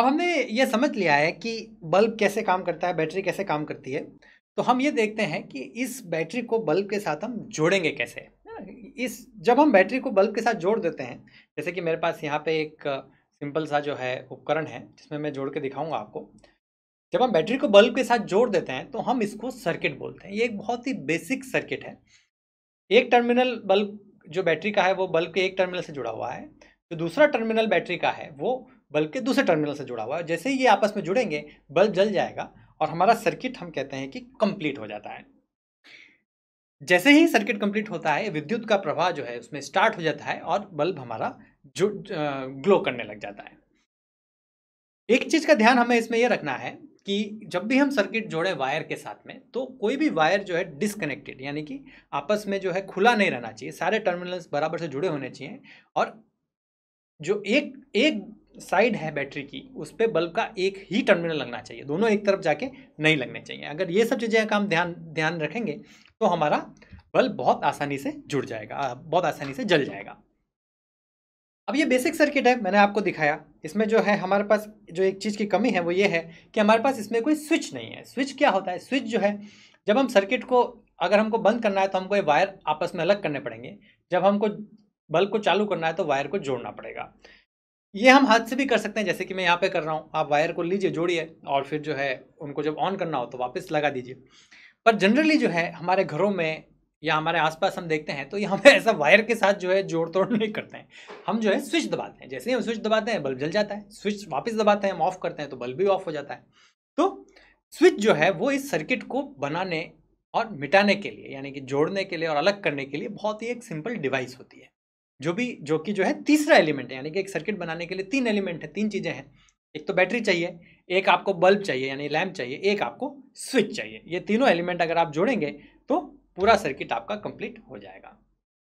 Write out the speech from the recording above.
अब हमने ये समझ लिया है कि बल्ब कैसे काम करता है बैटरी कैसे काम करती है तो हम ये देखते हैं कि इस बैटरी को बल्ब के साथ हम जोड़ेंगे कैसे इस जब हम बैटरी को बल्ब के साथ जोड़ देते हैं जैसे कि मेरे पास यहाँ पे एक सिंपल सा जो है उपकरण है जिसमें मैं जोड़ के दिखाऊंगा आपको जब हम बैटरी को बल्ब के साथ जोड़ देते हैं तो हम इसको सर्किट बोलते हैं ये एक बहुत ही बेसिक सर्किट है एक टर्मिनल बल्ब जो बैटरी का है वो बल्ब के एक टर्मिनल से जुड़ा हुआ है जो दूसरा टर्मिनल बैटरी का है वो बल्ब के दूसरे टर्मिनल से जुड़ा हुआ है जैसे ही ये आपस में जुड़ेंगे बल्ब जल जाएगा और हमारा सर्किट हम कहते हैं कि कंप्लीट हो जाता है जैसे ही सर्किट कंप्लीट होता है विद्युत का प्रवाह जो है उसमें स्टार्ट हो जाता है और बल्ब हमारा जो ग्लो करने लग जाता है एक चीज़ का ध्यान हमें इसमें यह रखना है कि जब भी हम सर्किट जोड़े वायर के साथ में तो कोई भी वायर जो है डिसकनेक्टेड यानी कि आपस में जो है खुला नहीं रहना चाहिए सारे टर्मिनल्स बराबर से जुड़े होने चाहिए और जो एक एक साइड है बैटरी की उस पर बल्ब का एक ही टर्मिनल लगना चाहिए दोनों एक तरफ जाके नहीं लगने चाहिए अगर ये सब चीज़ें का हम ध्यान ध्यान रखेंगे तो हमारा बल्ब बहुत आसानी से जुड़ जाएगा बहुत आसानी से जल जाएगा अब ये बेसिक सर्किट है मैंने आपको दिखाया इसमें जो है हमारे पास जो एक चीज़ की कमी है वो ये है कि हमारे पास इसमें कोई स्विच नहीं है स्विच क्या होता है स्विच जो है जब हम सर्किट को अगर हमको बंद करना है तो हमको ये वायर आपस में अलग करने पड़ेंगे जब हमको बल्ब को चालू करना है तो वायर को जोड़ना पड़ेगा ये हम हाथ से भी कर सकते हैं जैसे कि मैं यहाँ पे कर रहा हूँ आप वायर को लीजिए जोड़िए और फिर जो है उनको जब ऑन करना हो तो वापस लगा दीजिए पर जनरली जो है हमारे घरों में या हमारे आसपास हम देखते हैं तो ये हमें ऐसा वायर के साथ जो है जोड़ तोड़ नहीं करते हैं हम जो है स्विच दबाते हैं जैसे ही हम स्विच दबाते हैं बल्ब जल जाता है स्विच वापस दबाते हैं हम ऑफ करते हैं तो बल्ब भी ऑफ हो जाता है तो स्विच जो है वो इस सर्किट को बनाने और मिटाने के लिए यानी कि जोड़ने के लिए और अलग करने के लिए बहुत ही एक सिंपल डिवाइस होती है जो भी जो कि जो है तीसरा एलिमेंट है यानी कि एक सर्किट बनाने के लिए तीन एलिमेंट है तीन चीज़ें हैं एक तो बैटरी चाहिए एक आपको बल्ब चाहिए यानी लैम्प चाहिए एक आपको स्विच चाहिए ये तीनों एलिमेंट अगर आप जोड़ेंगे तो पूरा सर्किट आपका कंप्लीट हो जाएगा